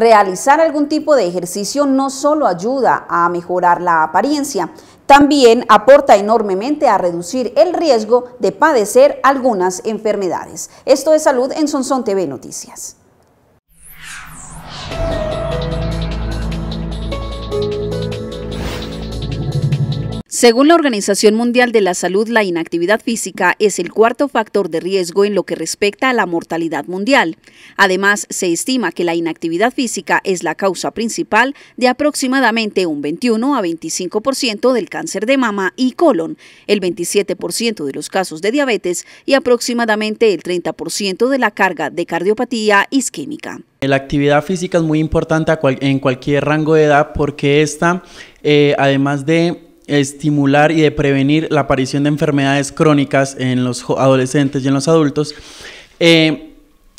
Realizar algún tipo de ejercicio no solo ayuda a mejorar la apariencia, también aporta enormemente a reducir el riesgo de padecer algunas enfermedades. Esto es Salud en Sonsón TV Noticias. Según la Organización Mundial de la Salud, la inactividad física es el cuarto factor de riesgo en lo que respecta a la mortalidad mundial. Además, se estima que la inactividad física es la causa principal de aproximadamente un 21 a 25% del cáncer de mama y colon, el 27% de los casos de diabetes y aproximadamente el 30% de la carga de cardiopatía isquémica. La actividad física es muy importante en cualquier rango de edad porque esta, eh, además de estimular y de prevenir la aparición de enfermedades crónicas en los adolescentes y en los adultos. Eh,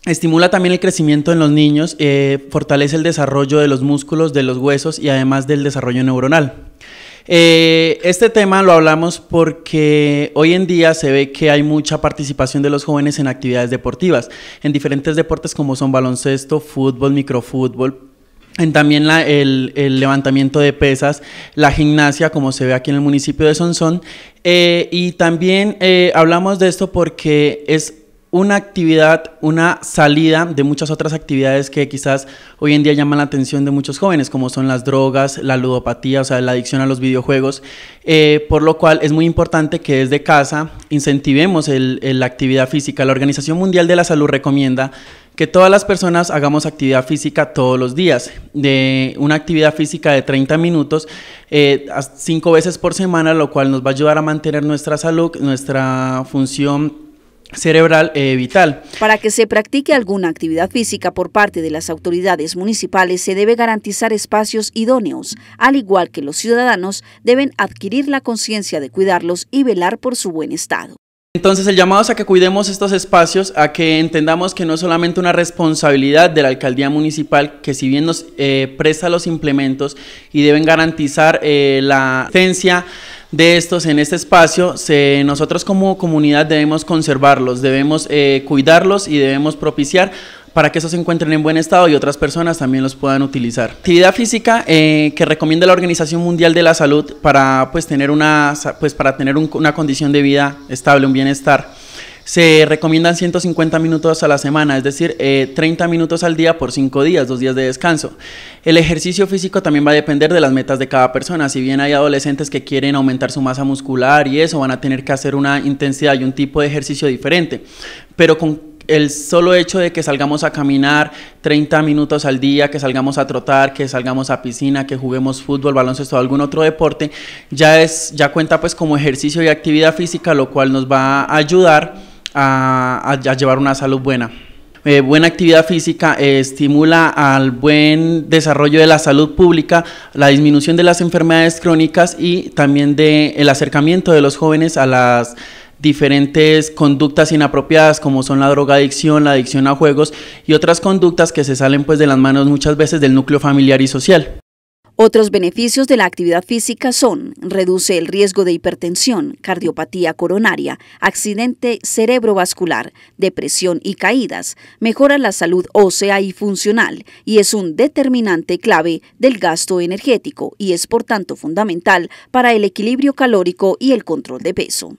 estimula también el crecimiento en los niños, eh, fortalece el desarrollo de los músculos, de los huesos y además del desarrollo neuronal. Eh, este tema lo hablamos porque hoy en día se ve que hay mucha participación de los jóvenes en actividades deportivas, en diferentes deportes como son baloncesto, fútbol, microfútbol, también el, levantamiento de pesas, la gimnasia, como se ve aquí en el municipio de Sonsón. Eh, y también eh, hablamos de esto porque es una actividad, una salida de muchas otras actividades que quizás hoy en día llaman la atención de muchos jóvenes, como son las drogas, la ludopatía, o sea, la adicción a los videojuegos, eh, por lo cual es muy importante que desde casa incentivemos la actividad física. La Organización Mundial de la Salud recomienda que todas las personas hagamos actividad física todos los días, de una actividad física de 30 minutos, eh, cinco veces por semana, lo cual nos va a ayudar a mantener nuestra salud, nuestra función cerebral eh, vital. Para que se practique alguna actividad física por parte de las autoridades municipales se debe garantizar espacios idóneos, al igual que los ciudadanos deben adquirir la conciencia de cuidarlos y velar por su buen estado. Entonces el llamado es a que cuidemos estos espacios, a que entendamos que no es solamente una responsabilidad de la alcaldía municipal, que si bien nos eh, presta los implementos y deben garantizar eh, la asistencia de estos en este espacio, se, nosotros como comunidad debemos conservarlos, debemos eh, cuidarlos y debemos propiciar para que esos se encuentren en buen estado y otras personas también los puedan utilizar. Actividad física eh, que recomienda la Organización Mundial de la Salud para pues tener una, pues, para tener una condición de vida estable, un bienestar. Se recomiendan 150 minutos a la semana, es decir, 30 eh, minutos al día por 5 días, dos días de descanso. El ejercicio físico también va a depender de las metas de cada persona. Si bien hay adolescentes que quieren aumentar su masa muscular y eso, van a tener que hacer una intensidad y un tipo de ejercicio diferente. Pero con el solo hecho de que salgamos a caminar 30 minutos al día, que salgamos a trotar, que salgamos a piscina, que juguemos fútbol, baloncesto o algún otro deporte, ya es ya cuenta pues como ejercicio y actividad física, lo cual nos va a ayudar a, llevar una salud buena. Eh, buena actividad física eh, estimula al buen desarrollo de la salud pública, la disminución de las enfermedades crónicas y también de el acercamiento de los jóvenes a las diferentes conductas inapropiadas como son la drogadicción, la adicción a juegos y otras conductas que se salen pues de las manos muchas veces del núcleo familiar y social. Otros beneficios de la actividad física son reduce el riesgo de hipertensión, cardiopatía coronaria, accidente cerebrovascular, depresión y caídas, mejora la salud ósea y funcional y es un determinante clave del gasto energético y es por tanto fundamental para el equilibrio calórico y el control de peso.